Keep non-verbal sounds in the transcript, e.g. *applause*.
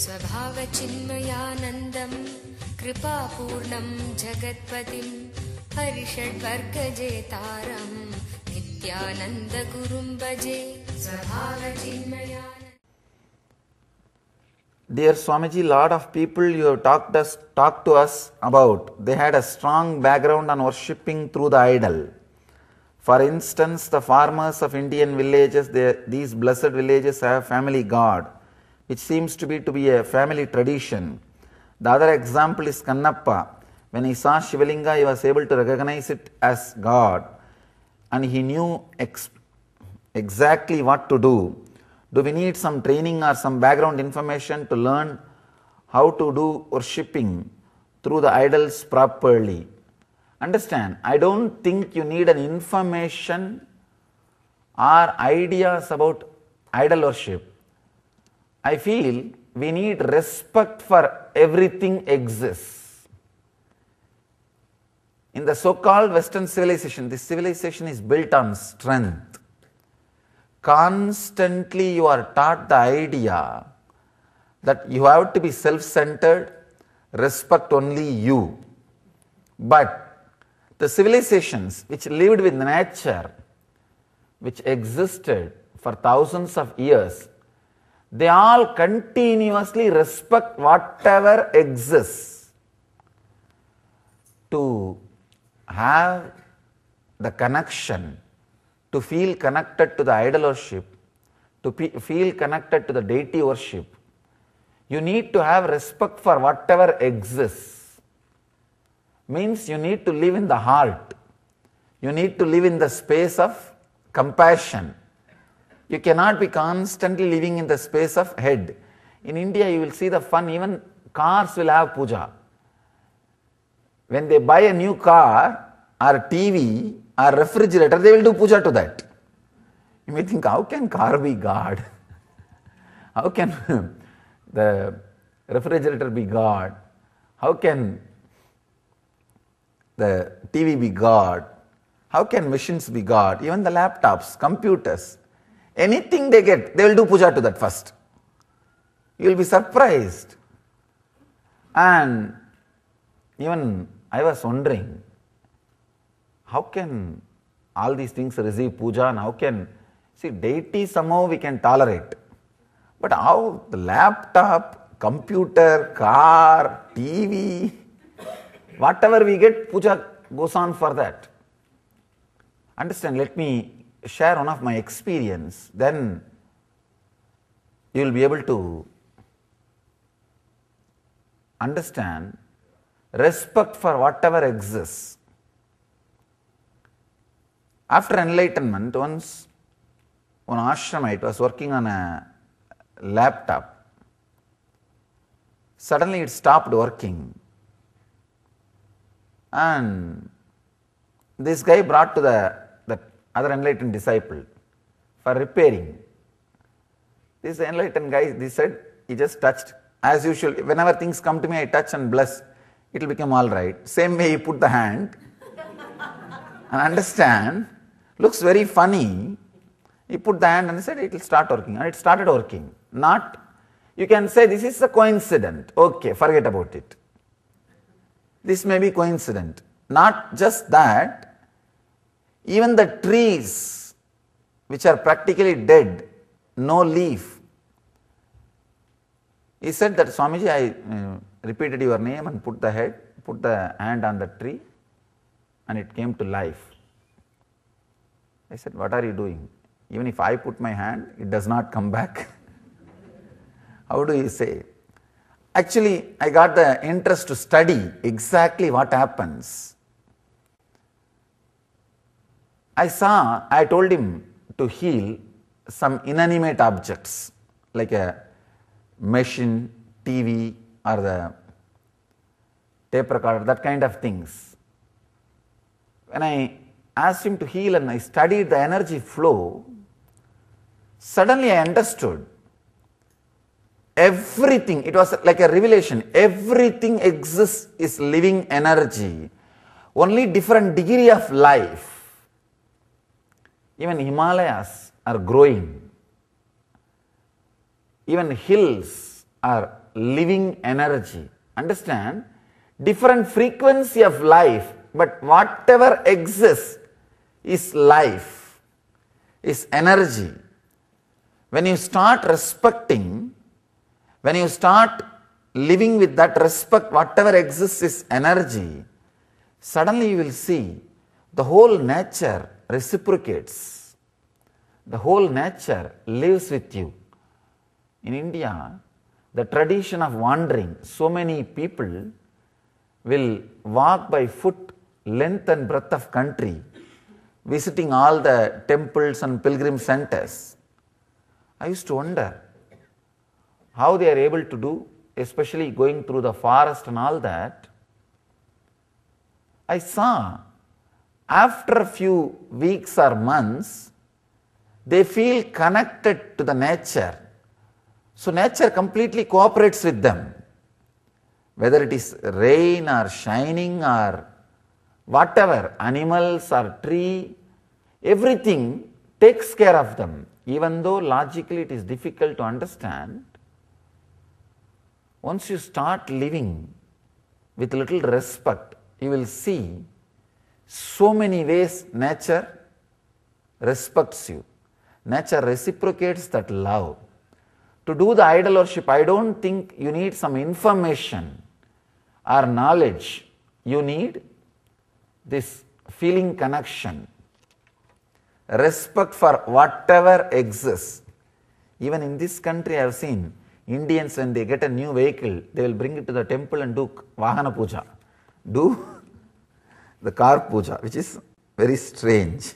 स्वभावचिन्मयानन्दम् कृपापूर्णम् जगत्पतिम् हरिषड्वर्गजेतारम् नित्यानन्दगुरुम् भजे स्वभावचिन्मया Dear Swamiji, lot of people you have talked us talked to us about. They had a strong background on worshipping through the idol. For instance, the farmers of Indian villages, they, these blessed villages have family god which seems to be to be a family tradition. The other example is Kannappa. When he saw Shivalinga, he was able to recognize it as God and he knew ex exactly what to do. Do we need some training or some background information to learn how to do worshipping through the idols properly? Understand, I do not think you need an information or ideas about idol worship. I feel we need respect for everything exists. In the so called western civilization, this civilization is built on strength. Constantly you are taught the idea that you have to be self centered, respect only you. But the civilizations which lived with nature, which existed for thousands of years, they all continuously respect whatever exists to have the connection, to feel connected to the idol worship, to feel connected to the deity worship. You need to have respect for whatever exists. Means you need to live in the heart, you need to live in the space of compassion you cannot be constantly living in the space of head. In India, you will see the fun, even cars will have puja. When they buy a new car or TV or refrigerator, they will do puja to that. You may think, how can car be God? *laughs* how can *laughs* the refrigerator be God? How can the TV be God? How can machines be God? Even the laptops, computers, Anything they get, they will do puja to that first. You will be surprised. And even I was wondering, how can all these things receive puja and how can, see deity somehow we can tolerate. But how the laptop, computer, car, TV, whatever we get, puja goes on for that. Understand, let me share one of my experience, then you will be able to understand respect for whatever exists. After enlightenment, once one ashramite was working on a laptop, suddenly it stopped working, and this guy brought to the other enlightened disciple for repairing. This enlightened guy, he said, he just touched. As usual, whenever things come to me, I touch and bless, it will become all right. Same way he put the hand *laughs* and understand, looks very funny. He put the hand and said, it will start working. And it started working. Not, you can say, this is a coincidence. Okay, forget about it. This may be coincident. Not just that, even the trees which are practically dead, no leaf. He said that Swamiji I uh, repeated your name and put the head, put the hand on the tree and it came to life. I said what are you doing? Even if I put my hand it does not come back. *laughs* How do you say? Actually I got the interest to study exactly what happens I saw, I told him to heal some inanimate objects like a machine, TV, or the tape recorder, that kind of things. When I asked him to heal and I studied the energy flow, suddenly I understood everything, it was like a revelation, everything exists is living energy, only different degree of life even Himalayas are growing. Even hills are living energy. Understand? Different frequency of life, but whatever exists is life, is energy. When you start respecting, when you start living with that respect, whatever exists is energy, suddenly you will see the whole nature reciprocates, the whole nature lives with you. In India, the tradition of wandering, so many people will walk by foot length and breadth of country, visiting all the temples and pilgrim centers. I used to wonder how they are able to do, especially going through the forest and all that. I saw after a few weeks or months, they feel connected to the nature. So, nature completely cooperates with them, whether it is rain or shining or whatever, animals or tree, everything takes care of them. Even though logically it is difficult to understand, once you start living with little respect, you will see so many ways nature respects you. Nature reciprocates that love. To do the idol worship, I do not think you need some information or knowledge. You need this feeling connection, respect for whatever exists. Even in this country, I have seen Indians when they get a new vehicle, they will bring it to the temple and do Vahana Puja. Do *laughs* the car Puja, which is very strange.